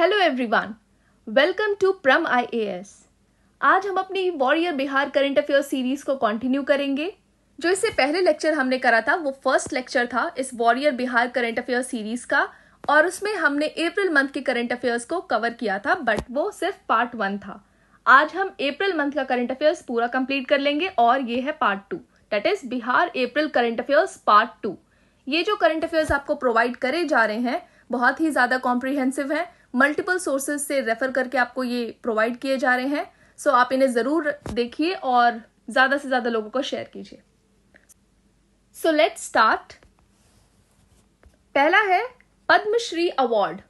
Hello everyone welcome to प्रम IAS आज हम अपनी warrior Bihar current affair series को कंटिन्यू करेंगे जो इससे पहले लेक्चर हमने करा था वो फर्स्ट लेक्चर था इस warrior Bihar current affair series का और उसमें हमने अप्रैल मंथ के करंट अफेयर्स को कवर किया था बट वो सिर्फ पार्ट वन था आज हम अप्रैल मंथ का करंट अफेयर्स पूरा कंप्लीट कर लेंगे और ये है part two date is Bihar April current affairs part two ये जो करंट अफेयर्स आपको प्रोवाइड करे जा रहे हैं बहुत ही ज़्यादा कॉम्प्रिहेंसिव है मल्टीपल सोर्सेज से रेफर करके आपको ये प्रोवाइड किए जा रहे हैं सो so, आप इन्हें ज़रूर देखिए और ज़्यादा से ज़्यादा लोगों को शेयर कीजिए सो लेट स्टार्ट पहला है पद्मश्री अवार्ड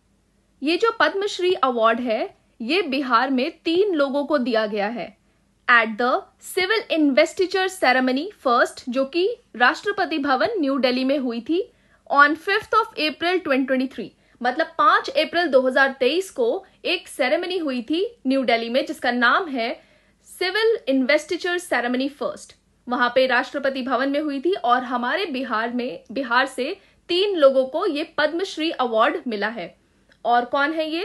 ये जो पद्मश्री अवार्ड है ये बिहार में तीन लोगों को दिया गया है at the civil investiture ceremony first जो कि राष्ट्रपति भवन न्यू दिल्ली में हुई थी ऑन फिफ्थ ऑफ अप्रैल 2023 मतलब 5 अप्रैल 2023 को एक सेरेमनी हुई थी न्यू दिल्ली में जिसका नाम है सिविल इन्वेस्टिचर सेरेमनी फर्स्ट वहां पे राष्ट्रपति भवन में हुई थी और हमारे बिहार में बिहार से तीन लोगों को ये पद्मश्री अवार्ड मिला है और कौन है ये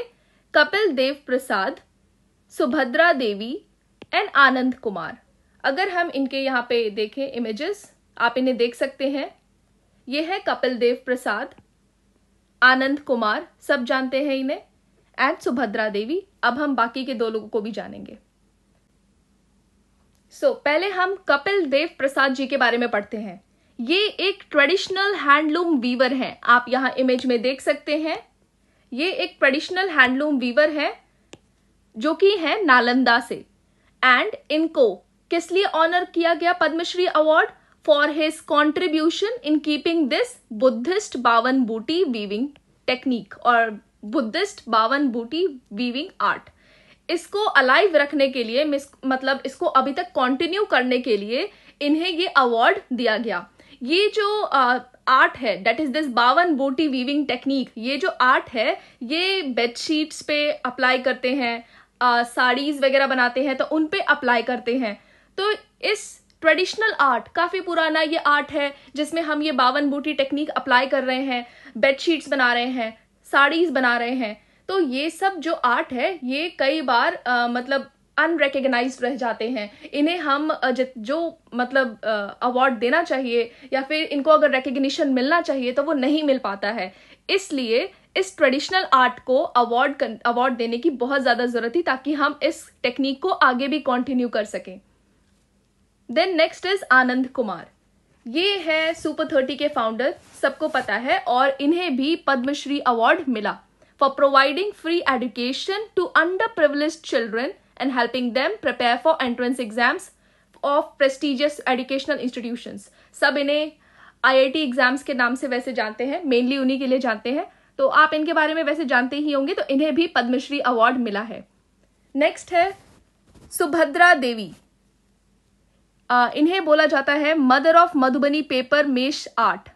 कपिल देव प्रसाद सुभद्रा देवी एंड आनंद कुमार अगर हम इनके यहाँ पे देखें इमेजेस आप इन्हें देख सकते हैं ये है कपिल देव प्रसाद आनंद कुमार सब जानते हैं इन्हें एंड सुभद्रा देवी अब हम बाकी के दो लोगों को भी जानेंगे सो so, पहले हम कपिल देव प्रसाद जी के बारे में पढ़ते हैं ये एक ट्रेडिशनल हैंडलूम वीवर हैं आप यहां इमेज में देख सकते हैं ये एक ट्रेडिशनल हैंडलूम वीवर है जो कि है नालंदा से एंड इनको किस लिए ऑनर किया गया Padma Shri award for his contribution in keeping this Buddhist Bawan booty weaving technique or Buddhist Bawan booty weaving art. इसको अलाइव रखने के लिए मतलब इसको अभी तक कंटिन्यू करने के लिए इन्हें ये अवार्ड दिया गया ये जो आर्ट है डेट इज दिस बावन बोटी वीविंग टेक्निक ये जो आर्ट है ये बेडशीट्स पे अप्लाई करते हैं साड़ीज वगैरह बनाते हैं तो उन पे अप्लाई करते हैं तो इस ट्रेडिशनल आर्ट काफ़ी पुराना ये आर्ट है जिसमें हम ये बावन बूटी टेक्निक अप्लाई कर रहे हैं बेडशीट्स बना रहे हैं साड़ीज़ बना रहे हैं तो ये सब जो आर्ट है ये कई बार आ, मतलब अनरिकग्नाइज रह जाते हैं इन्हें हम जो मतलब अवार्ड देना चाहिए या फिर इनको अगर रिकग्निशन मिलना चाहिए तो वो नहीं मिल पाता है इसलिए इस ट्रेडिशनल आर्ट को अवार्ड अवार्ड देने की बहुत ज़्यादा ज़रूरत थी ताकि हम इस टेक्निक को आगे भी कंटिन्यू कर सकें then next is Anand Kumar ये है सुपर थर्टी के फाउंडर सबको पता है और इन्हें भी पद्मश्री अवार्ड मिला for providing free education to under privilege children and helping them prepare for entrance exams of prestigious educational institution सब इन्हें टी एग्जाम्स के नाम से वैसे जानते हैं मेनली उन्हीं के लिए जानते हैं तो आप इनके बारे में वैसे जानते ही होंगे तो इन्हें भी पद्मश्री अवार्ड मिला है नेक्स्ट है सुभद्रा देवी इन्हें बोला जाता है mother of Madhubani paper mache art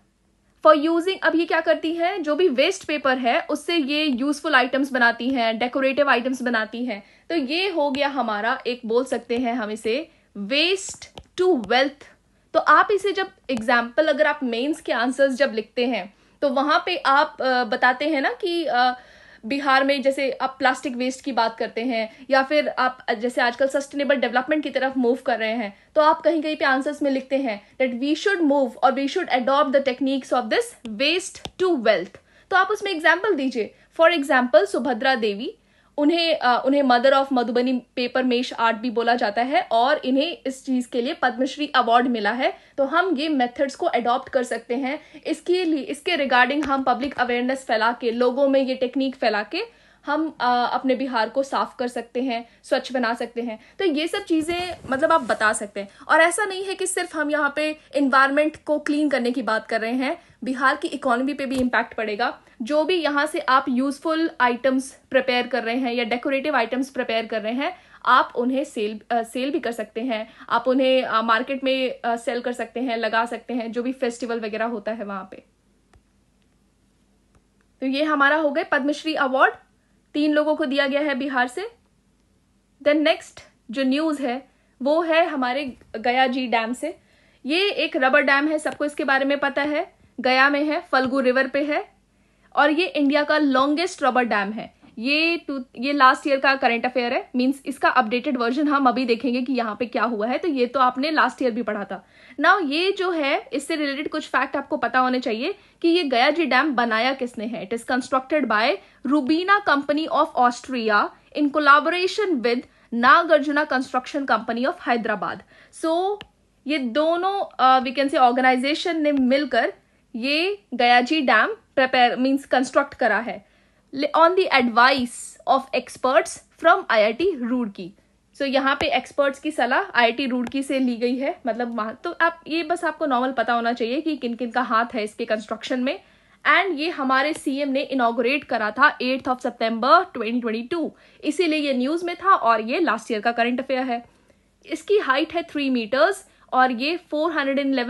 for using अब ये क्या करती हैं जो भी वेस्ट पेपर है उससे ये यूजफुल आइटम्स बनाती हैं डेकोरेटिव आइटम्स बनाती हैं तो ये हो गया हमारा एक बोल सकते हैं हम इसे वेस्ट टू वेल्थ तो आप इसे जब एग्जाम्पल अगर आप मेन्स के आंसर्स जब लिखते हैं तो वहां पे आप बताते हैं ना कि बिहार में जैसे आप प्लास्टिक वेस्ट की बात करते हैं या फिर आप जैसे आजकल सस्टेनेबल डेवलपमेंट की तरफ मूव कर रहे हैं तो आप कहीं कहीं पे आंसर्स में लिखते हैं दैट वी शुड मूव और we should adopt the techniques of this waste to wealth तो आप उसमें एग्जाम्पल दीजिए फॉर एग्जाम्पल सुभद्रा देवी उन्हें आ, उन्हें mother of Madhubani paper mache art भी बोला जाता है और इन्हें इस चीज़ के लिए पद्मश्री अवार्ड मिला है तो हम ये मेथड्स को अडॉप्ट कर सकते हैं इसके लिए इसके रिगार्डिंग हम पब्लिक अवेयरनेस फैला के लोगों में ये टेक्निक फैला के हम अपने बिहार को साफ कर सकते हैं स्वच्छ बना सकते हैं तो ये सब चीज़ें मतलब आप बता सकते हैं और ऐसा नहीं है कि सिर्फ हम यहाँ पे इन्वायरमेंट को क्लीन करने की बात कर रहे हैं बिहार की इकोनॉमी पे भी इम्पैक्ट पड़ेगा जो भी यहाँ से आप यूजफुल आइटम्स प्रिपेयर कर रहे हैं या डेकोरेटिव आइटम्स प्रिपेयर कर रहे हैं आप उन्हें सेल आ, सेल भी कर सकते हैं आप उन्हें आ, मार्केट में आ, सेल कर सकते हैं लगा सकते हैं जो भी फेस्टिवल वगैरह होता है वहां पे तो ये हमारा हो गया पद्मश्री अवार्ड तीन लोगों को दिया गया है बिहार से देन नेक्स्ट जो न्यूज़ है वो है हमारे गया जी डैम से ये एक रबर डैम है सबको इसके बारे में पता है गया में है फलगू रिवर पे है और ये इंडिया का लॉन्गेस्ट रबर डैम है ये टू ये लास्ट ईयर का करंट अफेयर है मींस इसका अपडेटेड वर्जन हम अभी देखेंगे कि यहाँ पे क्या हुआ है तो ये तो आपने लास्ट ईयर भी पढ़ा था नाउ ये जो है इससे रिलेटेड कुछ फैक्ट आपको पता होने चाहिए कि ये गया जी डैम बनाया किसने है it is constructed by Rubina company of Austria in collaboration with Nagarjuna construction company of Hyderabad so ये दोनों वी कैन से ऑर्गेनाइजेशन ने मिलकर ये Gayaji dam prepare means construct करा है on the advice of experts from IIT Roorkee so so, यहाँ पे experts की सलाह आईआईटी रुड़की से ली गई है मतलब वहां तो आप ये बस आपको नॉर्मल पता होना चाहिए कि किन किन का हाथ है इसके कंस्ट्रक्शन में एंड ये हमारे सीएम ने इनोग्रेट करा था एट्थ ऑफ सितंबर 2022 इसीलिए ये न्यूज में था और ये लास्ट ईयर का करंट अफेयर है इसकी हाइट है थ्री मीटर्स और ये फोर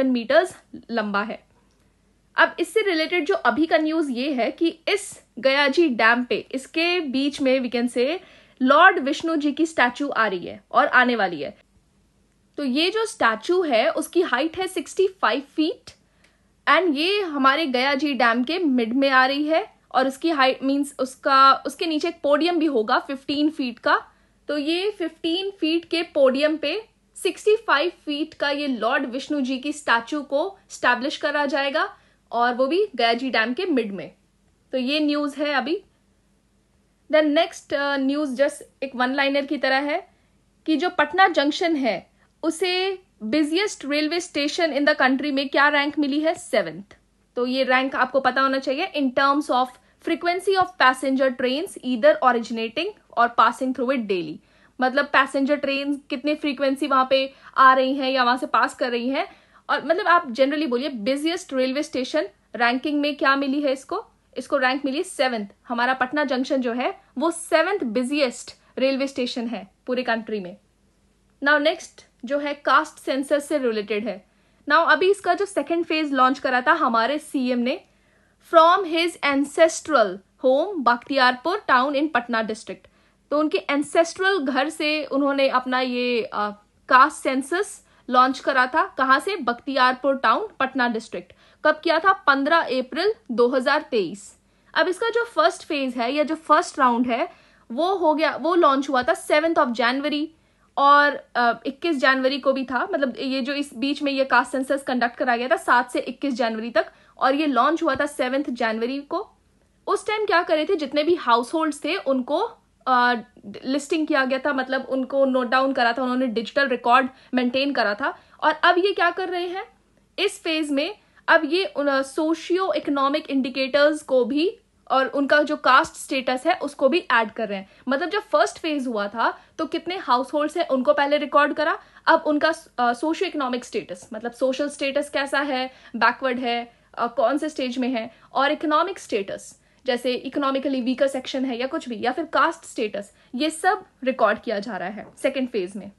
मीटर्स लंबा है अब इससे रिलेटेड जो अभी का न्यूज ये है कि इस गयाजी डैम पे इसके बीच में we can say lord Vishnu ji की स्टैचू आ रही है और आने वाली है तो ये जो स्टैचू है उसकी हाइट है 65 फीट एंड ये हमारे गया जी डैम के मिड में आ रही है और उसकी हाइट मींस उसका उसके नीचे एक पोडियम भी होगा 15 फीट का तो ये 15 फीट के पोडियम पे 65 फीट का ये लॉर्ड विष्णु जी की स्टैचू को स्टैब्लिश करा जाएगा और वो भी गया जी डैम के मिड में तो ये न्यूज़ है अभी देन नेक्स्ट न्यूज़ जस्ट एक वन लाइनर की तरह है कि जो पटना जंक्शन है उसे busiest railway station in the country में क्या रैंक मिली है सेवेंथ तो ये रैंक आपको पता होना चाहिए in terms of frequency of passenger train either originating और पासिंग थ्रू इट डेली मतलब पैसेंजर ट्रेन कितने फ्रीक्वेंसी वहां पे आ रही हैं या वहां से पास कर रही हैं और मतलब आप जनरली बोलिए बिजिएस्ट रेलवे स्टेशन रैंकिंग में क्या मिली है इसको इसको रैंक मिली सेवेंथ हमारा पटना जंक्शन जो है वो सेवेंथ बिजिएस्ट रेलवे स्टेशन है पूरे कंट्री में नाउ नेक्स्ट जो है कास्ट सेंसर से रिलेटेड है नाउ अभी इसका जो सेकेंड फेज लॉन्च करा था हमारे सीएम ने from his ancestral home Bakhtiyarpur town in Patna district तो उनके एंसेस्ट्रल घर से उन्होंने अपना ये कास्ट सेंसस लॉन्च करा था कहाँ से बख्तियारपुर टाउन पटना डिस्ट्रिक्ट कब किया था 15 अप्रैल 2023 अब इसका जो फर्स्ट फेज है या जो फर्स्ट राउंड है वो हो गया वो लॉन्च हुआ था सेवेंथ ऑफ जनवरी और इक्कीस 21 जनवरी को भी था मतलब ये जो इस बीच में ये कास्ट सेंसस कंडक्ट कराया गया था सात से इक्कीस जनवरी तक और ये लॉन्च हुआ था सेवेंथ जनवरी को उस टाइम क्या करे थे जितने भी हाउस थे उनको लिस्टिंग uh, किया गया था मतलब उनको नोट डाउन करा था उन्होंने डिजिटल रिकॉर्ड मेंटेन करा था और अब ये क्या कर रहे हैं इस फेज में अब ये सोशियो इकोनॉमिक इंडिकेटर्स को भी और उनका जो कास्ट स्टेटस है उसको भी ऐड कर रहे हैं मतलब जब फर्स्ट फेज हुआ था तो कितने हाउस होल्ड है उनको पहले रिकॉर्ड करा अब उनका सोशियो इकोनॉमिक स्टेटस मतलब सोशल स्टेटस कैसा है बैकवर्ड है uh, कौन से स्टेज में है और इकोनॉमिक स्टेटस जैसे इकोनॉमिकली वीकर सेक्शन है या कुछ भी या फिर कास्ट स्टेटस ये सब रिकॉर्ड किया जा रहा है सेकेंड फेज में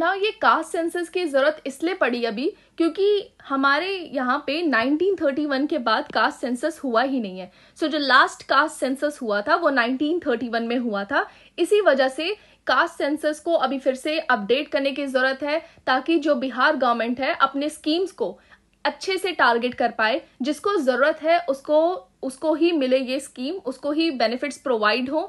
ना ये कास्ट सेंसस की ज़रूरत इसलिए पड़ी अभी क्योंकि हमारे यहाँ पे 1931 के बाद कास्ट सेंसस हुआ ही नहीं है सो so, जो लास्ट कास्ट सेंसस हुआ था वो 1931 में हुआ था इसी वजह से कास्ट सेंसस को अभी फिर से अपडेट करने की ज़रूरत है ताकि जो बिहार गवर्नमेंट है अपने स्कीम्स को अच्छे से टारगेट कर पाए जिसको ज़रूरत है उसको उसको ही मिले ये स्कीम उसको ही बेनिफिट्स प्रोवाइड हों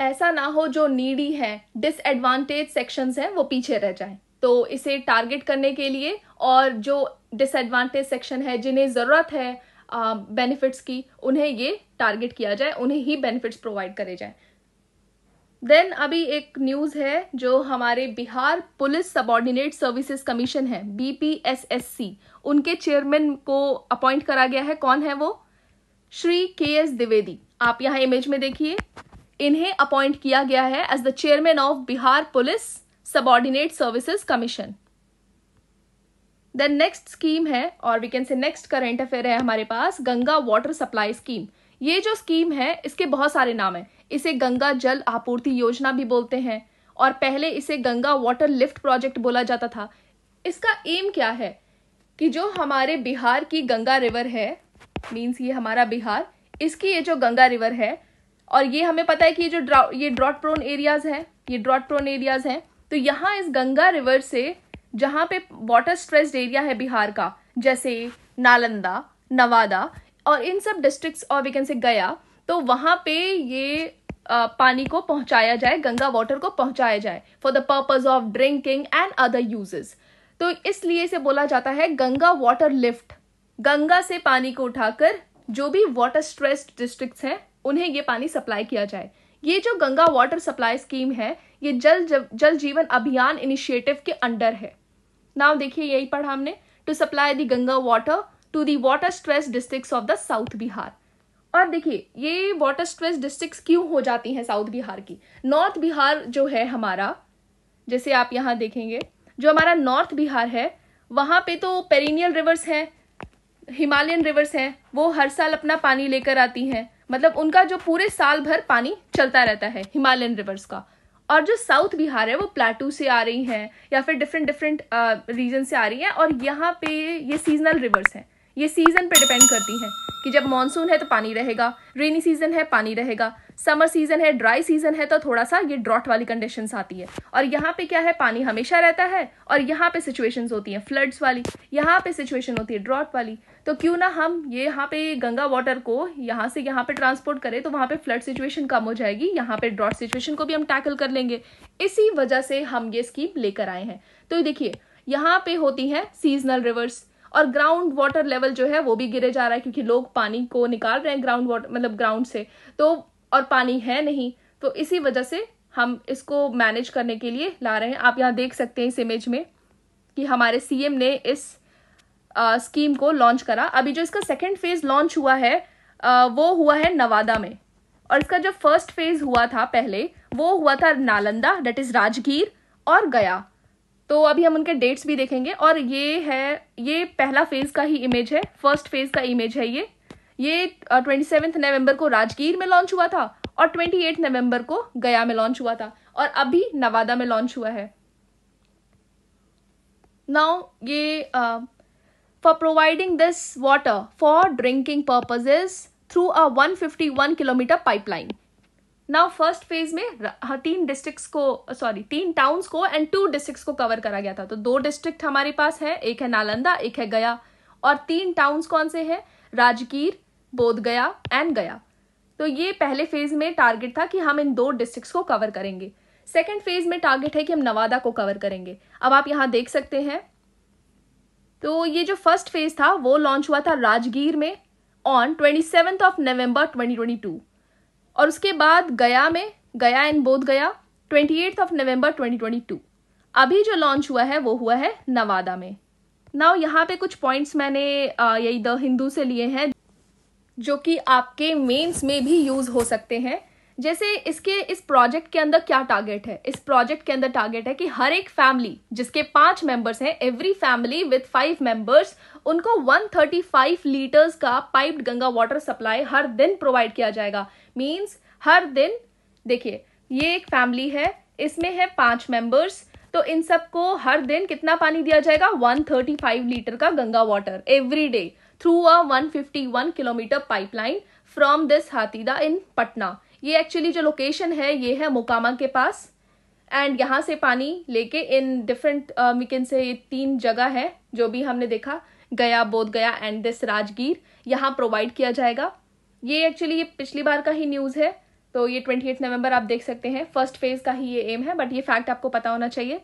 ऐसा ना हो जो नीडी है डिसएडवांटेज सेक्शंस हैं वो पीछे रह जाएं तो इसे टारगेट करने के लिए और जो डिसएडवांटेज सेक्शन है जिन्हें ज़रूरत है बेनिफिट्स की उन्हें ये टारगेट किया जाए उन्हें ही बेनिफिट्स प्रोवाइड करे जाए देन अभी एक न्यूज़ है जो हमारे Bihar police subordinate services commission है बीपीएसएससी उनके चेयरमैन को अपॉइंट करा गया है कौन है वो श्री के एस द्विवेदी आप यहाँ इमेज में देखिए इन्हें अपॉइंट किया गया है as the chairman of Bihar police subordinate services commission then next scheme है और we can say next current affair है हमारे पास गंगा वाटर सप्लाई स्कीम ये जो स्कीम है इसके बहुत सारे नाम है इसे गंगा जल आपूर्ति योजना भी बोलते हैं और पहले इसे गंगा वाटर लिफ्ट प्रोजेक्ट बोला जाता था इसका एम क्या है कि जो हमारे बिहार की गंगा रिवर है मीन्स ये हमारा बिहार इसकी ये जो गंगा रिवर है और ये हमें पता है कि ये जो ये ड्रॉट प्रोन एरियाज हैं ये ड्रॉट प्रोन एरियाज हैं तो यहाँ इस गंगा रिवर से जहाँ पे वाटर स्ट्रेस्ड एरिया है बिहार का जैसे नालंदा नवादा और इन सब डिस्ट्रिक्ट्स और वी कैन से गया तो वहाँ पे ये आ, पानी को पहुँचाया जाए गंगा वाटर को पहुँचाया जाए for the purpose of drinking and other uses तो इसलिए इसे बोला जाता है गंगा वाटर लिफ्ट गंगा से पानी को उठाकर जो भी वाटर स्ट्रेस्ड डिस्ट्रिक्ट्स हैं उन्हें ये पानी सप्लाई किया जाए ये जो गंगा वाटर सप्लाई स्कीम है ये जल जल जीवन अभियान इनिशिएटिव के अंडर है नाउ देखिए यही पढ़ा हमने to supply the Ganga water to the water stress district of the south Bihar और देखिए ये वाटर स्ट्रेस डिस्ट्रिक्ट क्यों हो जाती हैं साउथ बिहार की नॉर्थ बिहार जो है हमारा जैसे आप यहाँ देखेंगे जो हमारा नॉर्थ बिहार है वहाँ पे तो पेरिनियल रिवर्स हैं हिमालयन रिवर्स हैं वो हर साल अपना पानी लेकर आती हैं मतलब उनका जो पूरे साल भर पानी चलता रहता है हिमालयन रिवर्स का और जो साउथ बिहार है वो प्लाटू से आ रही हैं या फिर डिफरेंट डिफरेंट रीजन से आ रही हैं और यहाँ पे ये सीजनल रिवर्स हैं ये सीज़न पे डिपेंड करती हैं कि जब मानसून है तो पानी रहेगा रेनी सीज़न है पानी रहेगा समर सीज़न है ड्राई सीज़न है तो थोड़ा सा ये ड्रॉट वाली कंडीशन आती है और यहाँ पे क्या है पानी हमेशा रहता है और यहाँ पे सिचुएशन होती हैं फ्लड्स वाली यहाँ पे सिचुएशन होती है ड्रॉट वाली तो क्यों ना हम ये यहाँ पे गंगा वाटर को यहाँ से यहाँ पे ट्रांसपोर्ट करें तो वहाँ पे फ्लड सिचुएशन कम हो जाएगी यहाँ पे ड्रॉट सिचुएशन को भी हम टैकल कर लेंगे इसी वजह से हम ये स्कीम लेकर आए हैं तो देखिए यहाँ पे होती है सीजनल रिवर्स और ग्राउंड वाटर लेवल जो है वो भी गिरे जा रहा है क्योंकि लोग पानी को निकाल रहे हैं ग्राउंड वाटर मतलब ग्राउंड से तो और पानी है नहीं तो इसी वजह से हम इसको मैनेज करने के लिए ला रहे हैं आप यहाँ देख सकते हैं इस इमेज में कि हमारे सीएम ने इस स्कीम को लॉन्च करा अभी जो इसका सेकेंड फेज लॉन्च हुआ है वो हुआ है नवादा में और इसका जो फर्स्ट फेज हुआ था पहले वो हुआ था नालंदा डेट इज राजगीर और गया तो अभी हम उनके डेट्स भी देखेंगे और ये है ये पहला फेज का ही इमेज है फर्स्ट फेज का इमेज है ये ये ट्वेंटी सेवेंथ नवम्बर को राजगीर में लॉन्च हुआ था और ट्वेंटी एट नवम्बर को गया में लॉन्च हुआ था और अभी नवादा में लॉन्च हुआ है नाउ ये uh, for providing this water for drinking purposes through a 151 kilometre pipeline now first phase में हाँ, तीन डिस्ट्रिक्ट्स को सॉरी तीन टाउन्स को एंड टू डिस्ट्रिक्ट्स को कवर करा गया था तो दो डिस्ट्रिक्ट हमारे पास है एक है नालंदा एक है गया और तीन टाउन्स कौन से हैं राजगीर बोध गया एंड गया तो ये पहले फेज में टारगेट था कि हम इन दो डिस्ट्रिक्ट को कवर करेंगे सेकेंड फेज में टारगेट है कि हम नवादा को कवर करेंगे अब आप यहां देख सकते हैं तो ये जो फर्स्ट फेज था वो लॉन्च हुआ था राजगीर में on twenty seventh of November twenty twenty two और उसके बाद गया में Gaya and Bodh Gaya twenty eighth of November twenty twenty two अभी जो लॉन्च हुआ है वो हुआ है नवादा में नाउ यहाँ पे कुछ पॉइंट्स मैंने यही द हिंदू से लिए हैं जो कि आपके मेंस में भी यूज हो सकते हैं जैसे इसके इस प्रोजेक्ट के अंदर क्या टारगेट है इस प्रोजेक्ट के अंदर टारगेट है कि हर एक फैमिली जिसके पांच मेंबर्स हैं every family with five members उनको 135 लीटर्स का पाइप्ड गंगा वाटर सप्लाई हर दिन प्रोवाइड किया जाएगा मीन्स हर दिन देखिए ये एक फैमिली है इसमें है पांच मेंबर्स तो इन सबको हर दिन कितना पानी दिया जाएगा 135 लीटर का Ganga water every day through a 151 kilometre pipeline from this Hathidah in Patna ये एक्चुअली जो लोकेशन है ये है मोकामा के पास एंड यहाँ से पानी लेके इन डिफरेंट वी से ये तीन जगह है जो भी हमने देखा गया बोध गया एंड दिस राजगीर यहाँ प्रोवाइड किया जाएगा ये एक्चुअली ये पिछली बार का ही न्यूज़ है तो ये ट्वेंटी एट नवम्बर आप देख सकते हैं फर्स्ट फेज का ही ये एम है बट ये फैक्ट आपको पता होना चाहिए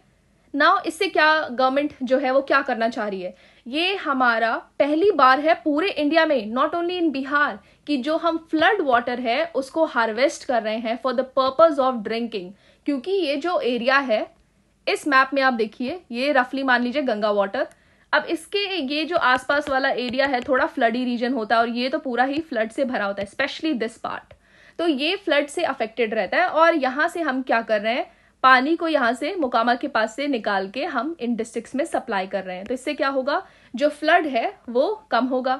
नाउ इससे क्या गवर्नमेंट जो है वो क्या करना चाह रही है ये हमारा पहली बार है पूरे इंडिया में नॉट ओनली इन बिहार कि जो हम फ्लड वाटर है उसको हार्वेस्ट कर रहे हैं for the purpose of drinking क्योंकि ये जो एरिया है इस मैप में आप देखिए ये रफली मान लीजिए गंगा वाटर अब इसके ये जो आसपास वाला एरिया है थोड़ा फ्लडी रीजन होता है और ये तो पूरा ही फ्लड से भरा होता है स्पेशली दिस पार्ट तो ये फ्लड से अफेक्टेड रहता है और यहाँ से हम क्या कर रहे हैं पानी को यहाँ से मोकामा के पास से निकाल के हम इन डिस्ट्रिक्ट में सप्लाई कर रहे हैं तो इससे क्या होगा जो फ्लड है वो कम होगा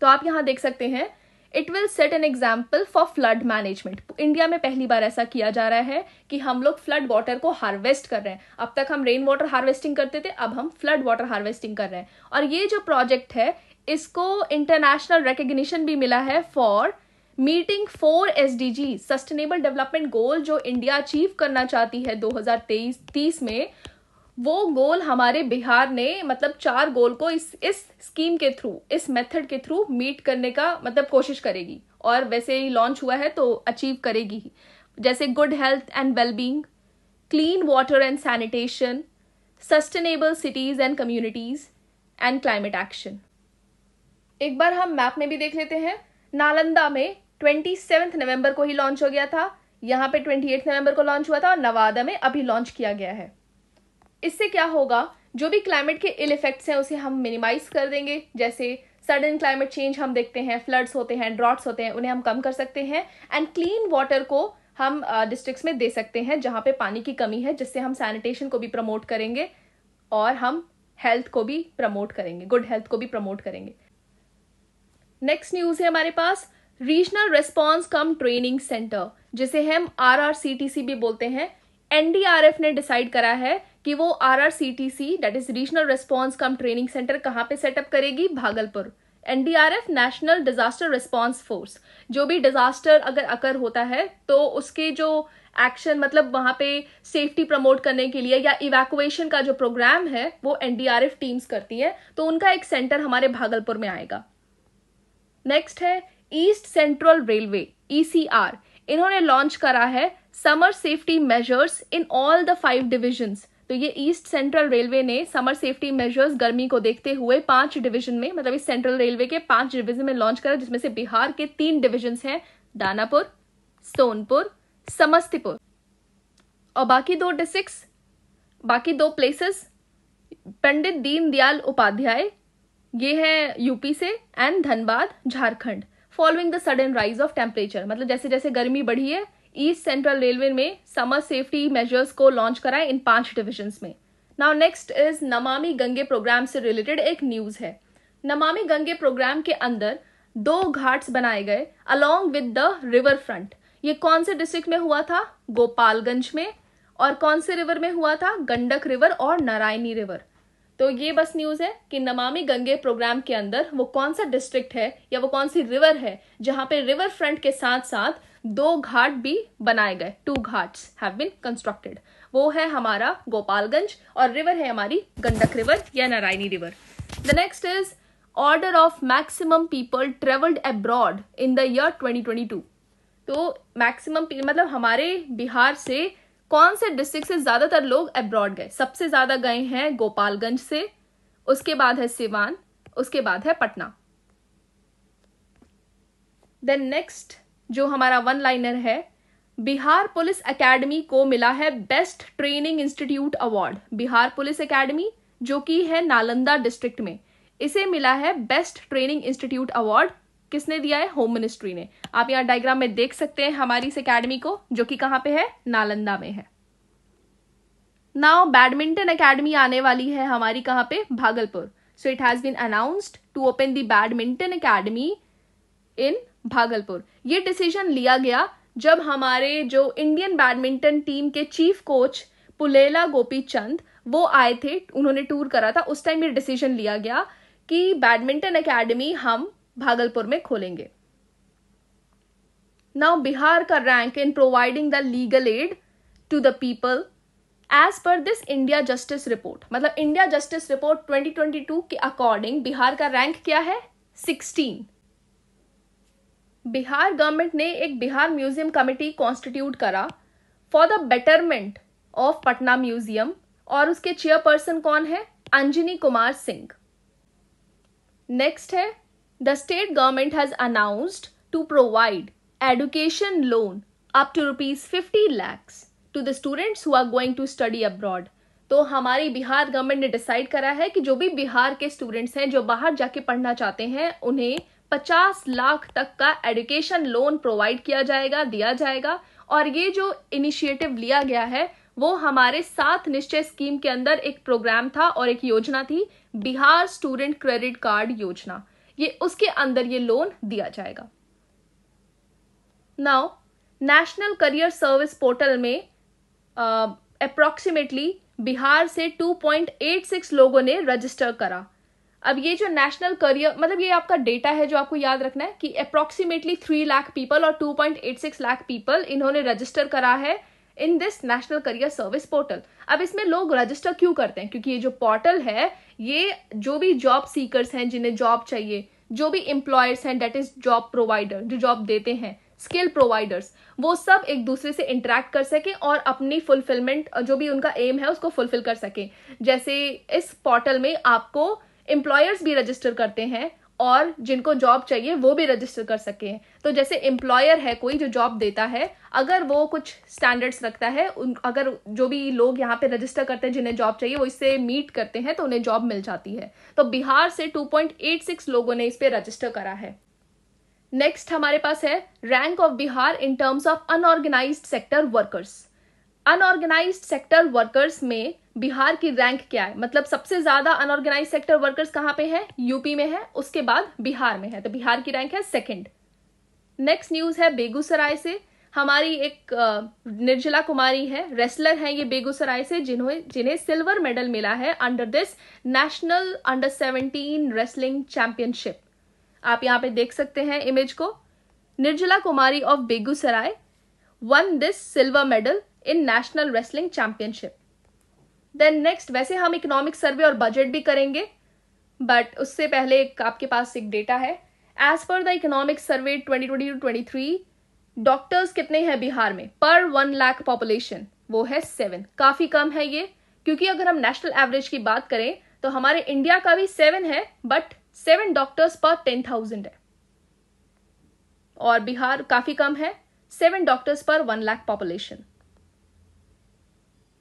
तो आप यहां देख सकते हैं it will set an example for flood management India में पहली बार ऐसा किया जा रहा है कि हम लोग फ्लड वाटर को हार्वेस्ट कर रहे हैं अब तक हम रेन वाटर हार्वेस्टिंग करते थे अब हम फ्लड वाटर हार्वेस्टिंग कर रहे हैं और ये जो प्रोजेक्ट है इसको इंटरनेशनल रिकग्निशन भी मिला है for meeting four SDG sustainable development goal जो इंडिया अचीव करना चाहती है 2023-30 में वो गोल हमारे बिहार ने मतलब चार गोल को इस इस स्कीम के थ्रू इस मेथड के थ्रू मीट करने का मतलब कोशिश करेगी और वैसे ही लॉन्च हुआ है तो अचीव करेगी ही जैसे good health and wellbeing clean water and sanitation sustainable cities and communities and climate action एक बार हम मैप में भी देख लेते हैं नालंदा में ट्वेंटी सेवन्थ नवंबर को ही लॉन्च हो गया था यहाँ पे ट्वेंटी एट नवंबर को लॉन्च हुआ था और नवादा में अभी लॉन्च किया गया है इससे क्या होगा जो भी क्लाइमेट के इल इफेक्ट्स हैं उसे हम मिनिमाइज कर देंगे जैसे सडन क्लाइमेट चेंज हम देखते हैं फ्लड्स होते हैं ड्रॉट्स होते हैं उन्हें हम कम कर सकते हैं एंड क्लीन वाटर को हम डिस्ट्रिक्ट्स में दे सकते हैं जहाँ पे पानी की कमी है जिससे हम सैनिटेशन को भी प्रमोट करेंगे और हम हेल्थ को भी प्रमोट करेंगे गुड हेल्थ को भी प्रमोट करेंगे नेक्स्ट न्यूज़ है हमारे पास regional response cum training centre R R C are T सी टी भी बोलते हैं एनडीआरएफ ने डिसाइड करा है कि वो R are C T C that is regional response cum training centre कहाँ पे सेटअप करेगी Bhagalpur NDRF national disaster response force जो भी डिजास्टर अगर अकर होता है तो उसके जो एक्शन मतलब वहाँ पे सेफ्टी प्रमोट करने के लिए या इवैक्यूएशन का जो प्रोग्राम है वो एनडीआरएफ टीम्स करती है तो उनका एक सेंटर हमारे भागलपुर में आएगा नेक्स्ट है ईस्ट सेंट्रल रेलवे ईसीआर इन्होंने लॉन्च करा है summer safety measures in all the five divisions तो ये ईस्ट सेंट्रल रेलवे ने समर सेफ्टी मेजर्स गर्मी को देखते हुए पांच डिवीजन में मतलब इस सेंट्रल रेलवे के पांच डिवीजन में लॉन्च करा जिसमें से बिहार के तीन डिवीजन हैं दानापुर सोनपुर समस्तीपुर और बाकी दो डिस्ट्रिक्ट बाकी दो प्लेसेस पंडित दीनदयाल उपाध्याय ये है यूपी से and Dhanbad Jharkhand following the sudden rise of temperature मतलब जैसे जैसे गर्मी बढ़ी है ईस्ट सेंट्रल रेलवे में समर सेफ्टी मेजर्स को लॉन्च कराए इन पांच डिविजन में now next is Namami Gange programme से रिलेटेड एक न्यूज है नमामि गंगे प्रोग्राम के अंदर दो घाट्स बनाए गए along with the river front ये कौन से डिस्ट्रिक्ट में हुआ था गोपालगंज में और कौन से रिवर में हुआ था गंडक रिवर और नारायणी रिवर तो ये बस न्यूज़ है कि नमामि गंगे प्रोग्राम के अंदर वो कौन सा डिस्ट्रिक्ट है या वो कौन सी रिवर है जहां पे रिवर फ्रंट के साथ साथ दो घाट भी बनाए गए two ghats have been constructed वो है हमारा गोपालगंज और रिवर है हमारी गंडक रिवर या Narayani river the next is order of maximum people travelled abroad in the year 2022 तो मैक्सिमम मतलब हमारे बिहार से कौन से डिस्ट्रिक्ट से ज्यादातर लोग अब्रॉड गए सबसे ज्यादा गए हैं गोपालगंज से उसके बाद है सिवान उसके बाद है पटना देन नेक्स्ट जो हमारा वन लाइनर है बिहार पुलिस एकेडमी को मिला है best training institute award Bihar police academy जो कि है नालंदा डिस्ट्रिक्ट में इसे मिला है बेस्ट ट्रेनिंग इंस्टीट्यूट अवार्ड किसने दिया है होम मिनिस्ट्री ने आप यहाँ डायग्राम में देख सकते हैं हमारी इस अकेडमी को जो कि कहाँ पे है नालंदा में है नाउ बैडमिंटन अकेडमी आने वाली है हमारी कहाँ पे Bhagalpur so it has been announced to open the badminton academy in Bhagalpur ये डिसीजन लिया गया जब हमारे जो इंडियन बैडमिंटन टीम के चीफ कोच पुलेला गोपी चंद वो आए थे उन्होंने टूर करा था उस टाइम ये डिसीजन लिया गया कि बैडमिंटन एकेडमी हम भागलपुर में खोलेंगे नाउ बिहार का rank in providing the legal aid to the people as per this India justice report मतलब इंडिया जस्टिस रिपोर्ट 2022 के अकॉर्डिंग बिहार का रैंक क्या है 16 बिहार गवर्नमेंट ने एक बिहार म्यूजियम कमेटी कॉन्स्टिट्यूट करा for the betterment of Patna museum और उसके चेयरपर्सन कौन है अंजनी कुमार सिंह नेक्स्ट है the state government has announced to provide education loan up to rupees 50 lakhs to the students who are going to study abroad तो हमारी Bihar government ने decide करा है कि जो भी बिहार के स्टूडेंट्स हैं जो बाहर जाके पढ़ना चाहते हैं उन्हें 50 लाख तक का एडुकेशन लोन प्रोवाइड किया जाएगा दिया जाएगा और ये जो इनिशिएटिव लिया गया है वो हमारे साथ निश्चय स्कीम के अंदर एक प्रोग्राम था और एक योजना थी बिहार स्टूडेंट क्रेडिट कार्ड योजना ये उसके अंदर ये लोन दिया जाएगा now national career service portal में अप्रॉक्सीमेटली बिहार से 2.86 लोगों ने रजिस्टर करा अब ये जो नेशनल करियर मतलब ये आपका डेटा है जो आपको याद रखना है कि अप्रॉक्सीमेटली थ्री लाख पीपल और 2.86 लाख पीपल इन्होंने रजिस्टर करा है in this national career service portal अब इसमें लोग रजिस्टर क्यों करते हैं क्योंकि ये जो पोर्टल है ये जो भी जॉब सीकर्स हैं जिन्हें जॉब चाहिए जो भी इंप्लॉयर्स हैं डेट इज जॉब प्रोवाइडर जो जॉब देते हैं स्किल प्रोवाइडर्स वो सब एक दूसरे से इंटरेक्ट कर सके और अपनी फुलफिलमेंट जो भी उनका एम है उसको फुलफिल कर सके जैसे इस पोर्टल में आपको एम्प्लॉयर्स भी रजिस्टर करते हैं और जिनको जॉब चाहिए वो भी रजिस्टर कर सके तो जैसे एम्प्लॉयर है कोई जो जॉब देता है अगर वो कुछ स्टैंडर्ड्स रखता है उन अगर जो भी लोग यहाँ पे रजिस्टर करते हैं जिन्हें जॉब चाहिए वो इससे मीट करते हैं तो उन्हें जॉब मिल जाती है तो बिहार से 2.86 लोगों ने इस पर रजिस्टर करा है नेक्स्ट हमारे पास है rank of Bihar in terms of unorganise sector workers unorganise sector workers में बिहार की रैंक क्या है मतलब सबसे ज्यादा अनऑर्गेनाइज सेक्टर वर्कर्स कहां पे है यूपी में है उसके बाद बिहार में है तो बिहार की रैंक है सेकंड नेक्स्ट न्यूज है बेगूसराय से हमारी एक निर्जला कुमारी है रेसलर है ये बेगूसराय से जिन्होंने जिन्हें सिल्वर मेडल मिला है under this national under seventeen wrestling championship आप यहां पे देख सकते हैं इमेज को Nirjala Kumari of Begusarai won this silver medal in national wrestling championship then next वैसे हम इकोनॉमिक सर्वे और बजट भी करेंगे बट उससे पहले एक आपके पास एक डेटा है as per the economic survey twenty twenty two twenty three doctors कितने हैं बिहार में पर वन लाख पॉपुलेशन वो है सेवन काफी कम है ये क्योंकि अगर हम नेशनल एवरेज की बात करें तो हमारे इंडिया का भी सेवन है but seven doctors per ten thousand है और बिहार काफी कम है seven doctors per one lakh population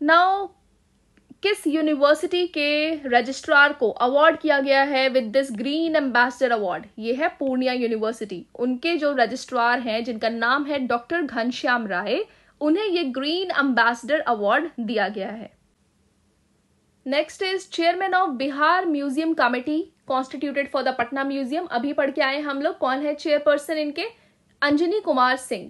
now किस यूनिवर्सिटी के रजिस्ट्रार को अवार्ड किया गया है with this green ambassador award ये है पूर्णिया यूनिवर्सिटी उनके जो रजिस्ट्रार हैं जिनका नाम है डॉक्टर घनश्याम राय उन्हें ये ग्रीन एम्बेसडर अवार्ड दिया गया है next is chairman of Bihar museum committee constituted for the Patna museum अभी पढ़ के आए हम लोग कौन है चेयरपर्सन इनके Anjani Kumar Singh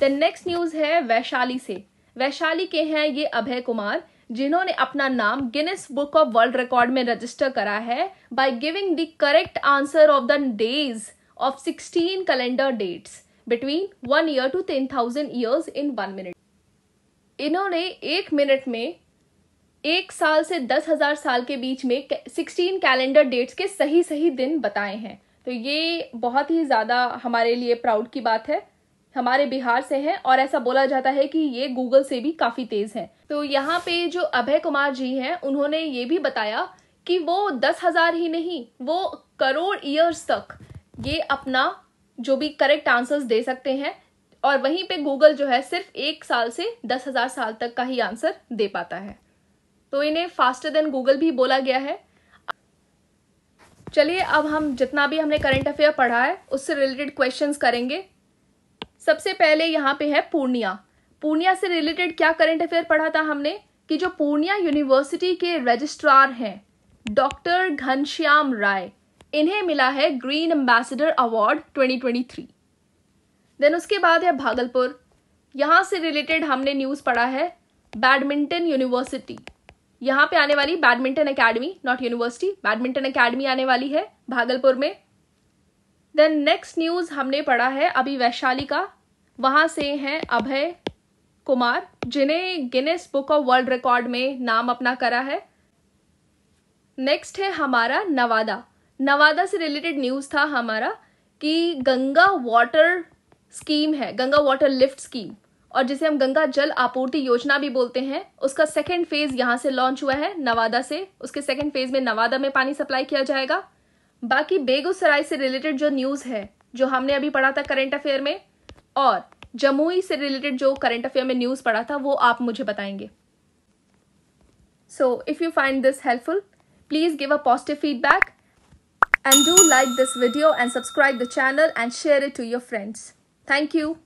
the next news है वैशाली से वैशाली के हैं ये अभय कुमार जिन्होंने अपना नाम Guinness book of world record में रजिस्टर करा है by giving the correct answer of the days of 16 calendar dates between one year to ten thousand years in one minute इन्होंने एक मिनट में एक साल से दस हजार साल के बीच में सिक्सटीन कैलेंडर डेट्स के सही सही दिन बताए हैं तो ये बहुत ही ज़्यादा हमारे लिए प्राउड की बात है हमारे बिहार से हैं और ऐसा बोला जाता है कि ये गूगल से भी काफी तेज हैं तो यहाँ पे जो अभय कुमार जी हैं उन्होंने ये भी बताया कि वो दस हजार ही नहीं वो करोड़ ईयर्स तक ये अपना जो भी करेक्ट आंसर्स दे सकते हैं और वहीं पे गूगल जो है सिर्फ एक साल से दस हजार साल तक का ही आंसर दे पाता है तो इन्हें फास्टर देन गूगल भी बोला गया है चलिए अब हम जितना भी हमने करंट अफेयर पढ़ा है उससे रिलेटेड क्वेश्चंस करेंगे सबसे पहले यहाँ पे है पूर्णिया पूर्णिया से रिलेटेड क्या करंट अफेयर पढ़ा था हमने कि जो पूर्णिया यूनिवर्सिटी के रजिस्ट्रार हैं डॉक्टर घनश्याम राय इन्हें मिला है ग्रीन एम्बेसडर अवार्ड 2023 देन उसके बाद है भागलपुर यहाँ से रिलेटेड हमने न्यूज़ पढ़ा है बैडमिंटन यूनिवर्सिटी यहाँ पे आने वाली badminton academy not university badminton academy आने वाली है भागलपुर में देन नेक्स्ट न्यूज हमने पढ़ा है अभी वैशाली का वहां से हैं अभय कुमार जिन्हें Guinness book of world record में नाम अपना करा है नेक्स्ट है हमारा नवादा नवादा से रिलेटेड न्यूज था हमारा कि गंगा वाटर स्कीम है गंगा वाटर लिफ्ट स्कीम और जिसे हम गंगा जल आपूर्ति योजना भी बोलते हैं उसका सेकेंड फेज यहाँ से लॉन्च हुआ है नवादा से उसके सेकेंड फेज में नवादा में पानी सप्लाई किया जाएगा बाकी बेगूसराय से रिलेटेड जो न्यूज है जो हमने अभी पढ़ा था करंट अफेयर में और जमुई से रिलेटेड जो करंट अफेयर में न्यूज पढ़ा था वो आप मुझे बताएंगे so if you find this helpful please give a positive feedback and do like this video and subscribe the channel and share it to your friends thank you